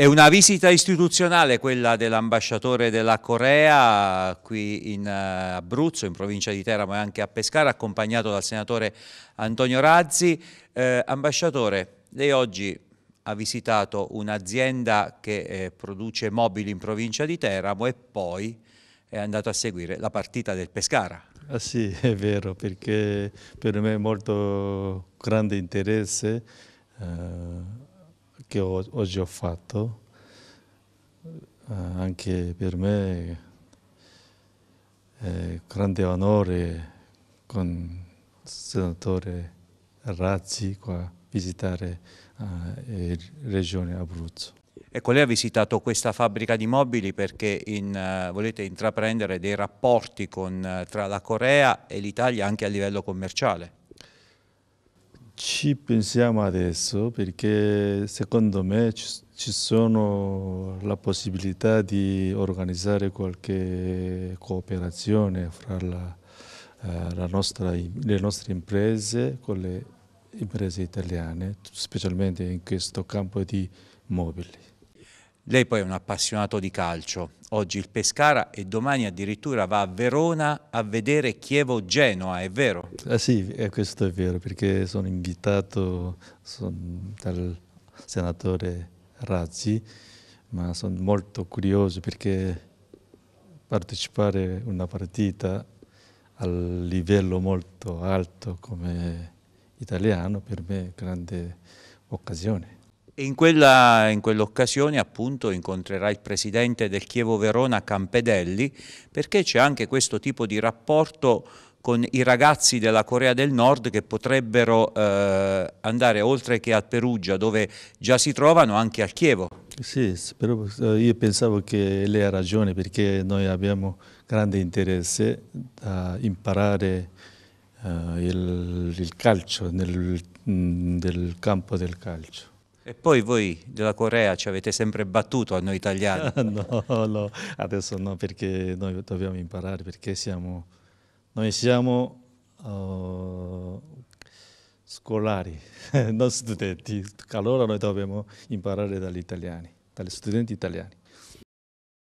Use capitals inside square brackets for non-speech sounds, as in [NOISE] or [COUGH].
È una visita istituzionale quella dell'ambasciatore della Corea qui in eh, Abruzzo, in provincia di Teramo e anche a Pescara, accompagnato dal senatore Antonio Razzi. Eh, ambasciatore, lei oggi ha visitato un'azienda che eh, produce mobili in provincia di Teramo e poi è andato a seguire la partita del Pescara. Ah sì, [LAUGHS] è vero, perché per me è molto grande interesse. Eh che oggi ho fatto, eh, anche per me è grande onore con il senatore Razzi qua visitare eh, la regione Abruzzo. Ecco, lei ha visitato questa fabbrica di mobili perché in, eh, volete intraprendere dei rapporti con, eh, tra la Corea e l'Italia anche a livello commerciale ci pensiamo adesso perché secondo me ci sono la possibilità di organizzare qualche cooperazione fra la, eh, la nostra, le nostre imprese con le imprese italiane, specialmente in questo campo di mobili. Lei poi è un appassionato di calcio, oggi il Pescara e domani addirittura va a Verona a vedere Chievo-Genoa, è vero? Ah, sì, eh, questo è vero, perché sono invitato son dal senatore Razzi, ma sono molto curioso perché partecipare a una partita a livello molto alto come italiano per me è una grande occasione. In, quell'occasione appunto incontrerà il presidente del Chievo Verona Campedelli perché c'è anche questo tipo di rapporto con i ragazzi della Corea del Nord che potrebbero eh, andare oltre che a Perugia dove già si trovano anche al Chievo. Sì, però eh, io pensavo che lei ha ragione perché noi abbiamo grande interesse a imparare eh, il, il, calcio nel, nel mm, campo del calcio. E poi voi della Corea ci avete sempre battuto a noi italiani. [LAUGHS] no, no, adesso no, perché noi dobbiamo imparare, perché siamo, noi siamo uh, scolari, [LAUGHS] non studenti. Allora noi dobbiamo imparare dagli italiani, dagli studenti italiani.